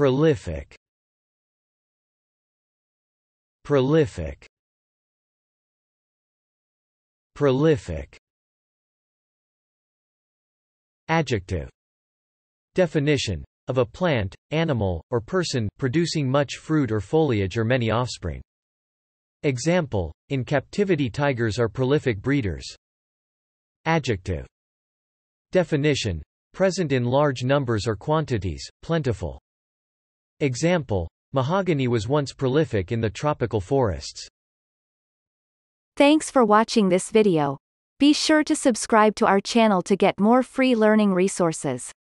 Prolific Prolific Prolific Adjective Definition of a plant, animal, or person producing much fruit or foliage or many offspring. Example, in captivity tigers are prolific breeders. Adjective. Definition, present in large numbers or quantities, plentiful. Example, mahogany was once prolific in the tropical forests. Thanks for watching this video. Be sure to subscribe to our channel to get more free learning resources.